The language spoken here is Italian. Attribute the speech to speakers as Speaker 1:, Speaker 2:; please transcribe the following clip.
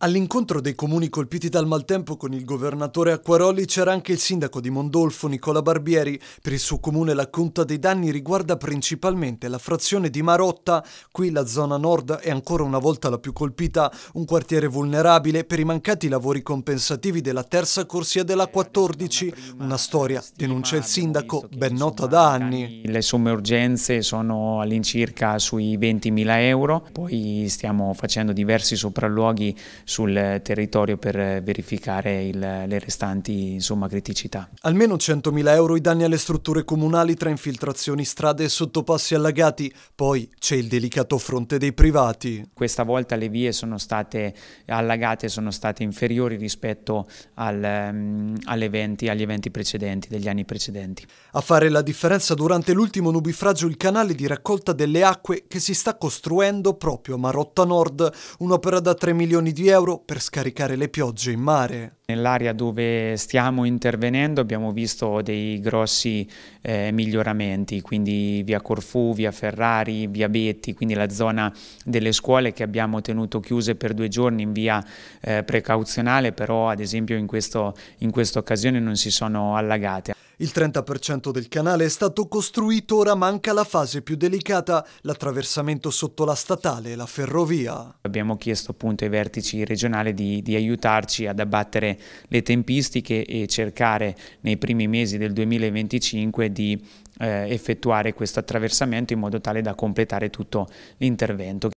Speaker 1: All'incontro dei comuni colpiti dal maltempo con il governatore Acquaroli c'era anche il sindaco di Mondolfo Nicola Barbieri. Per il suo comune la conta dei danni riguarda principalmente la frazione di Marotta, qui la zona nord è ancora una volta la più colpita, un quartiere vulnerabile per i mancati lavori compensativi della terza corsia della 14, eh, una storia, denuncia il sindaco, ben nota da anni.
Speaker 2: Le somme urgenze sono all'incirca sui 20.000 euro, poi stiamo facendo diversi sopralluoghi sul territorio per verificare il, le restanti insomma, criticità.
Speaker 1: Almeno 100.000 euro i danni alle strutture comunali tra infiltrazioni, strade e sottopassi allagati, poi c'è il delicato fronte dei privati. Questa volta le vie sono state
Speaker 2: allagate, sono state inferiori rispetto al, mm, eventi, agli eventi
Speaker 1: precedenti, degli anni precedenti. A fare la differenza durante l'ultimo nubifragio il canale di raccolta delle acque che si sta costruendo proprio a Marotta Nord, un'opera da 3 milioni di euro euro per scaricare le piogge in mare.
Speaker 2: Nell'area dove stiamo intervenendo abbiamo visto dei grossi eh, miglioramenti, quindi via Corfu, via Ferrari, via Betti, quindi la zona delle scuole che abbiamo tenuto chiuse per due giorni in via eh, precauzionale, però ad esempio in, in questa occasione non si sono
Speaker 1: allagate. Il 30% del canale è stato costruito, ora manca la fase più delicata, l'attraversamento sotto la statale la ferrovia.
Speaker 2: Abbiamo chiesto appunto ai vertici regionali di, di aiutarci ad abbattere le tempistiche e cercare nei primi mesi del 2025 di eh, effettuare questo attraversamento in modo tale da completare tutto l'intervento.